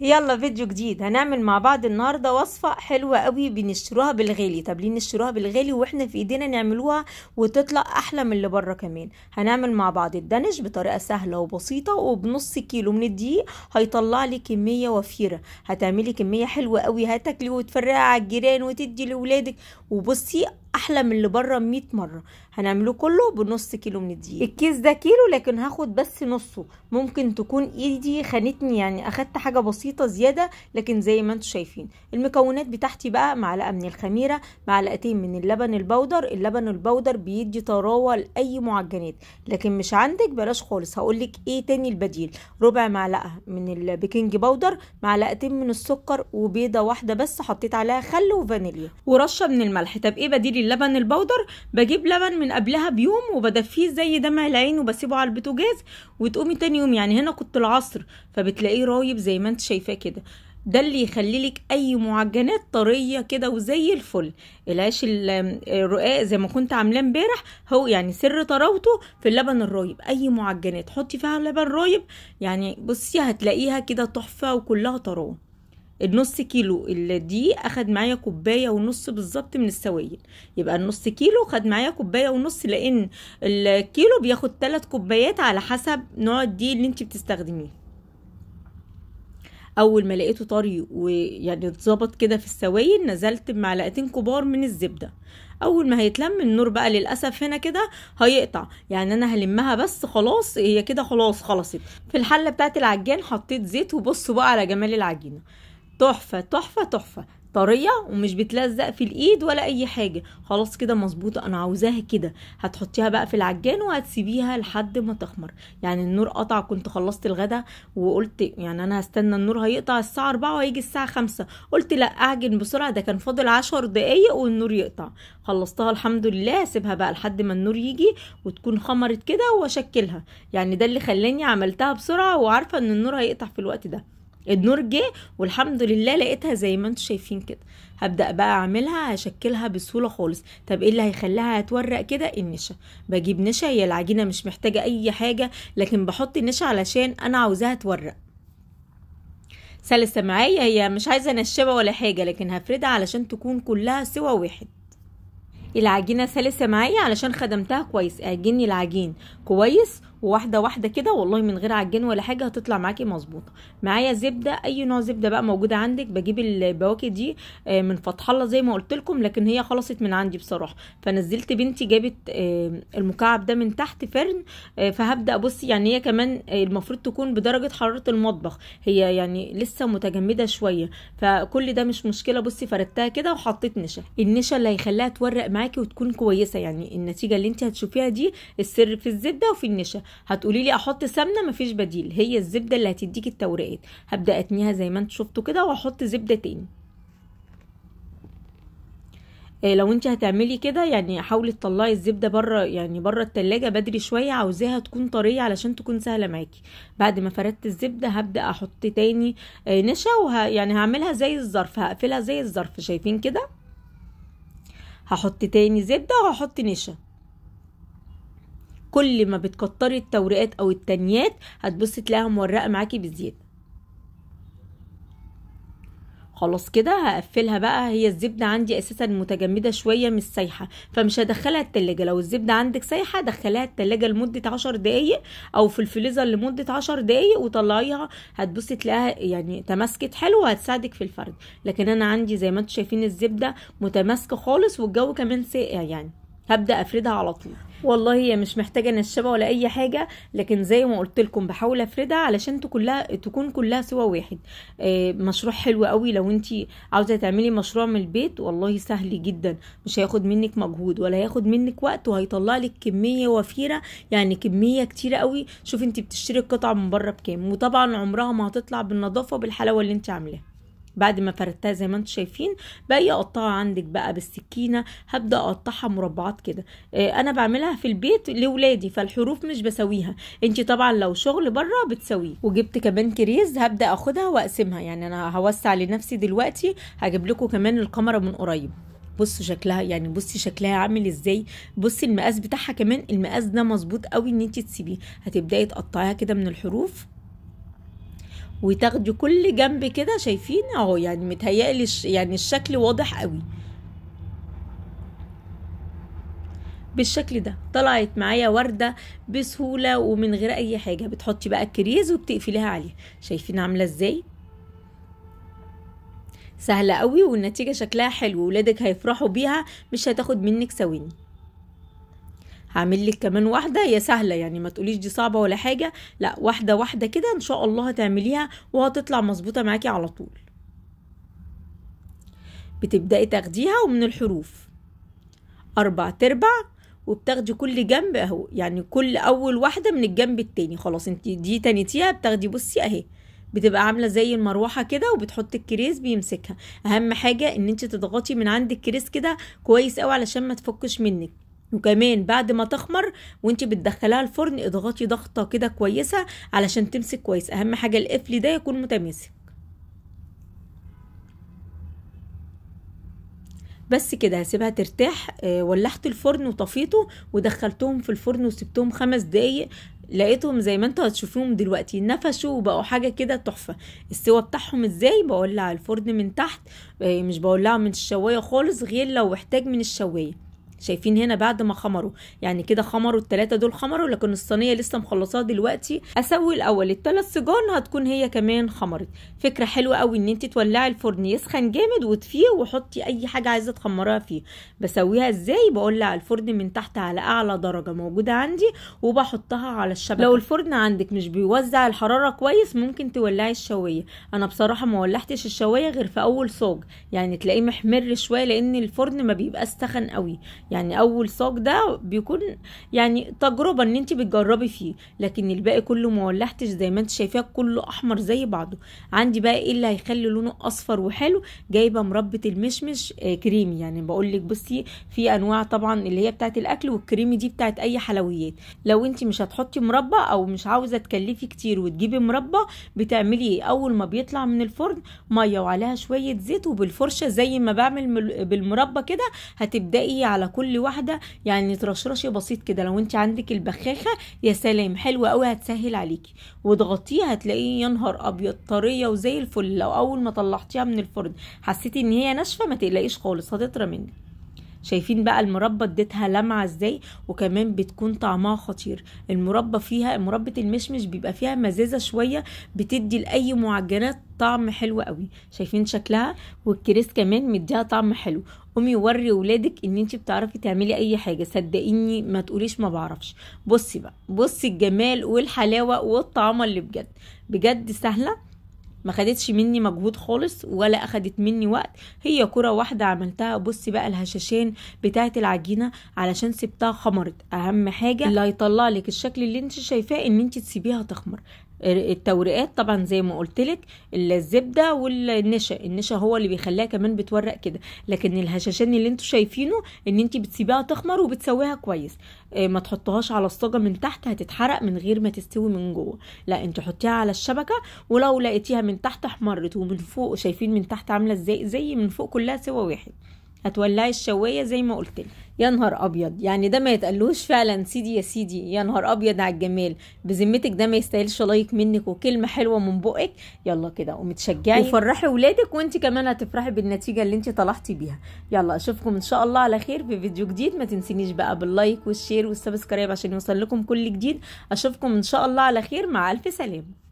يلا فيديو جديد هنعمل مع بعض النهارده وصفه حلوه قوي بنشتروها بالغالي طب ليه نشتروها بالغالي واحنا في ايدينا نعملوها وتطلع احلى من اللي بره كمان هنعمل مع بعض الدنش بطريقه سهله وبسيطه وبنص كيلو من الدقيق هيطلع لي كميه وفيره هتعملي كميه حلوه قوي هتاكلي وتفرقي على الجيران وتدي لاولادك وبصي احلى من اللي بره 100 مره هنعمله كله بنص كيلو من الدقيق الكيس ده كيلو لكن هاخد بس نصه ممكن تكون ايدي خانتني يعني اخدت حاجه بسيطه زياده لكن زي ما انتم شايفين المكونات بتاعتي بقى معلقه من الخميره معلقتين من اللبن البودر اللبن البودر بيدي طراوه لاي معجنات لكن مش عندك بلاش خالص هقول لك ايه تاني البديل ربع معلقه من البيكنج باودر معلقتين من السكر وبيضه واحده بس حطيت عليها خل وفانيليا ورشه من الملح طب ايه بديل اللبن لبن البودر بجيب لبن من قبلها بيوم وبدفيه زي دمع العين وبسيبه على البوتاجاز وتقومي تاني يوم يعني هنا كنت العصر فبتلاقيه رايب زي ما انت شايفاه كده ده اللي يخلي لك اي معجنات طريه كده وزي الفل العيش الرقاق زي ما كنت عاملاه امبارح هو يعني سر طراوته في اللبن الرايب اي معجنات حطي فيها لبن رايب يعني بصي هتلاقيها كده تحفه وكلها طراوه النص كيلو اللي دي اخد معايا كوبايه ونص بالظبط من السوائل يبقى النص كيلو خد معايا كوبايه ونص لان الكيلو بياخد تلات كوبايات على حسب نوع الدي اللي انت بتستخدميه اول ما لقيته طري ويعني اتظبط كده في السوائل نزلت بمعلقتين كبار من الزبده اول ما هيتلم النور بقى للاسف هنا كده هيقطع يعني انا هلمها بس خلاص هي كده خلاص خلصت في الحله بتاعت العجان حطيت زيت وبصوا بقى على جمال العجينه تحفة تحفة تحفة طرية ومش بتلزق في الايد ولا اي حاجة خلاص كده مظبوطة انا عاوزاها كده هتحطيها بقى في العجان وهتسيبيها لحد ما تخمر يعني النور قطع كنت خلصت الغدا وقلت يعني انا هستنى النور هيقطع الساعة اربعة وهيجي الساعة خمسة قلت لا اعجن بسرعة ده كان فاضل عشر دقايق والنور يقطع خلصتها الحمد لله هسيبها بقى لحد ما النور يجي وتكون خمرت كده واشكلها يعني ده اللي خلاني عملتها بسرعة وعارفة ان النور هيقطع في الوقت ده النور جه والحمد لله لقيتها زي ما انتم شايفين كده هبدا بقى اعملها هشكلها بسهوله خالص طب ايه اللي هيخليها هتورق كده النشا بجيب نشا هي العجينه مش محتاجه اي حاجه لكن بحط النشا علشان انا عاوزاها تورق سلسه معايا هي مش عايزه انشبه ولا حاجه لكن هفردها علشان تكون كلها سوا واحد العجينه سلسه معايا علشان خدمتها كويس اعجني العجين كويس وواحده واحده كده والله من غير عجين ولا حاجه هتطلع معاكي مظبوطه معايا زبده اي نوع زبده بقى موجوده عندك بجيب البواكي دي آه، من فتح الله زي ما قلت لكم لكن هي خلصت من عندي بصراحه فنزلت بنتي جابت آه، المكعب ده من تحت فرن آه، فهبدا بص يعني هي كمان المفروض تكون بدرجه حراره المطبخ هي يعني لسه متجمده شويه فكل ده مش مشكله بصي فردتها كده وحطيت نشا النشا اللي هيخليها تورق معاكي وتكون كويسه يعني النتيجه اللي انت هتشوفيها دي السر في الزبده الزبده وفي النشا هتقولي لي احط سمنه مفيش بديل هي الزبده اللي هتديكي التورقات هبدا اتنيها زي ما انت شفتوا كده واحط زبده تاني آه، لو انت هتعملي كده يعني حاولي تطلعي الزبده بره يعني بره التلاجة بدري شويه عاوزاها تكون طريه علشان تكون سهله معاكي بعد ما فردت الزبده هبدا احط تاني آه، نشا وه يعني هعملها زي الظرف هقفلها زي الظرف شايفين كده هحط تاني زبده وهحط نشا كل ما بتكتري التوريقات او التنيات هتبصي تلاقيها مورقه معاكي بزياده خلاص كده هقفلها بقى هي الزبدة عندي اساسا متجمدة شوية مش سايحة فمش هدخلها التلاجة لو الزبدة عندك سايحة دخليها التلاجة لمدة عشر دقايق او في الفريزر لمدة عشر دقايق وطلعيها هتبصي تلاقيها يعني تماسكت حلو وهتساعدك في الفرد لكن انا عندي زي ما انتم شايفين الزبدة متماسكة خالص والجو كمان ساقع يعني هبدا افردها على طول والله هي مش محتاجه نشابه ولا اي حاجه لكن زي ما قلت لكم بحاول افردها علشان كلها تكون كلها سوا واحد آه، مشروع حلو قوي لو انت عاوزه تعملي مشروع من البيت والله سهل جدا مش هياخد منك مجهود ولا هياخد منك وقت وهيطلع لك كميه وفيره يعني كميه كتيره قوي شوف انت بتشتري القطعه من بره بكام وطبعا عمرها ما هتطلع بالنظافه بالحلاوه اللي انت عاملاها بعد ما فردتها زي ما انتم شايفين باقي اقطعها عندك بقى بالسكينه هبدا اقطعها مربعات كده آه، انا بعملها في البيت لاولادي فالحروف مش بسويها انت طبعا لو شغل بره بتسويه وجبت كمان كريز هبدا اخدها واقسمها يعني انا هوسع لنفسي دلوقتي هجيب لكم كمان الكاميرا من قريب بصوا شكلها يعني بصي شكلها عامل ازاي بصي المقاس بتاعها كمان المقاس ده مظبوط قوي ان انت تسيبيه هتبداي تقطعيها كده من الحروف وتاخدي كل جنب كده شايفين اهو يعني متهيألي يعني الشكل واضح قوي بالشكل ده طلعت معايا وردة بسهولة ومن غير اي حاجة بتحطي بقى الكريز وبتقفليها عليها شايفين عاملة ازاي سهلة قوي والنتيجة شكلها حلو ولادك هيفرحوا بيها مش هتاخد منك ثواني هعمل لك كمان واحده يا سهله يعني ما تقوليش دي صعبه ولا حاجه لا واحده واحده كده ان شاء الله هتعمليها وهتطلع مظبوطه معاكي على طول بتبداي تاخديها ومن الحروف اربع تربع وبتاخدي كل جنب اهو يعني كل اول واحده من الجنب التاني خلاص انت دي تانيتيها بتاخدي بصي اهي بتبقى عامله زي المروحه كده وبتحطي الكريز بيمسكها اهم حاجه ان انت تضغطي من عند الكريز كده كويس قوي علشان ما تفكش منك وكمان بعد ما تخمر وانت بتدخليها الفرن اضغطي ضغطه كده كويسه علشان تمسك كويس اهم حاجه القفل ده يكون متماسك بس كده هسيبها ترتاح آه، ولحت الفرن وطفيته ودخلتهم في الفرن وسبتهم خمس دقايق لقيتهم زي ما انتوا هتشوفوهم دلوقتي نفشوا وبقوا حاجه كده تحفه السوا بتاعهم ازاي بولع الفرن من تحت آه، مش بولعه من الشوايه خالص غير لو احتاج من الشوايه شايفين هنا بعد ما خمروا يعني كده خمروا التلاتة دول خمروا لكن الصينية لسه مخلصاها دلوقتي اسوي الاول التلات سجون هتكون هي كمان خمرت فكرة حلوة قوي ان انت تولعي الفرن يسخن جامد وتفيه وحطي اي حاجة عايزة تخمرها فيه بسويها ازاي بولع الفرن من تحت على اعلى درجة موجودة عندي وبحطها على الشبكة لو الفرن عندك مش بيوزع الحرارة كويس ممكن تولعي الشواية انا بصراحة ما ولحتش الشواية غير في اول صاج يعني تلاقيه محمر شوية لان الفرن ما بيبقى سخن قوي يعني اول صاج ده بيكون يعني تجربه ان انت بتجربي فيه لكن الباقي كله ما ولحتش زي ما انت شايفاه كله احمر زي بعضه عندي بقى ايه اللي هيخلي لونه اصفر وحلو جايبه مربه المشمش آه، كريمي يعني بقول لك بصي في انواع طبعا اللي هي بتاعه الاكل والكريمي دي بتاعه اي حلويات لو انت مش هتحطي مربى او مش عاوزه تكلفي كتير وتجيبي مربى بتعملي ايه اول ما بيطلع من الفرن ميه وعليها شويه زيت وبالفرشه زي ما بعمل بالمربى كده هتبداي على كل واحده يعني ترشرشي بسيط كده لو انت عندك البخاخه يا سلام حلوه قوي هتسهل عليكي واضغطيها هتلاقيه يا نهار ابيض طريه وزي الفل لو اول ما طلعتيها من الفرن حسيتي ان هي ناشفه ما تقلقيش خالص هتطرى منك شايفين بقى المربى اديتها لمعه ازاي وكمان بتكون طعمها خطير المربى فيها مربى المشمش بيبقى فيها مزازه شويه بتدي لاي معجنات طعم حلو قوي شايفين شكلها والكريس كمان مديها طعم حلو قومي وري ولادك ان انت بتعرفي تعملي اي حاجه صدقيني ما تقوليش ما بعرفش بصي بقى بصي الجمال والحلاوه والطعامه اللي بجد بجد سهله ما خدتش مني مجهود خالص ولا اخدت مني وقت هي كرة واحدة عملتها بصي بقى الهشاشين بتاعة العجينة علشان سبتها خمرت اهم حاجة اللي هيطلع لك الشكل اللي انت شايفاه ان انت تسيبيها تخمر التوريقات طبعا زي ما قلت لك الزبده والنشا النشا هو اللي بيخليها كمان بتورق كده لكن الهشاشان اللي انتوا شايفينه ان انت بتسيبيها تخمر وبتسويها كويس آه، ما تحطهاش على الصاجه من تحت هتتحرق من غير ما تستوي من جوه لا انت حطيها على الشبكه ولو لقيتيها من تحت احمرت ومن فوق شايفين من تحت عامله ازاي زي من فوق كلها سوا واحد هتولعي الشوايه زي ما قلت لك يا نهار ابيض يعني ده ما يتقالوش فعلا سيدي يا سيدي يا نهار ابيض على الجمال بذمتك ده ما يستاهلش لايك منك وكلمه حلوه من بقك يلا كده ومتشجعي وفرحي ولادك وانت كمان هتفرحي بالنتيجه اللي انت طلعتي بيها يلا اشوفكم ان شاء الله على خير في فيديو جديد ما تنسينيش بقى باللايك والشير والسبسكرايب عشان يوصل لكم كل جديد اشوفكم ان شاء الله على خير مع الف سلامه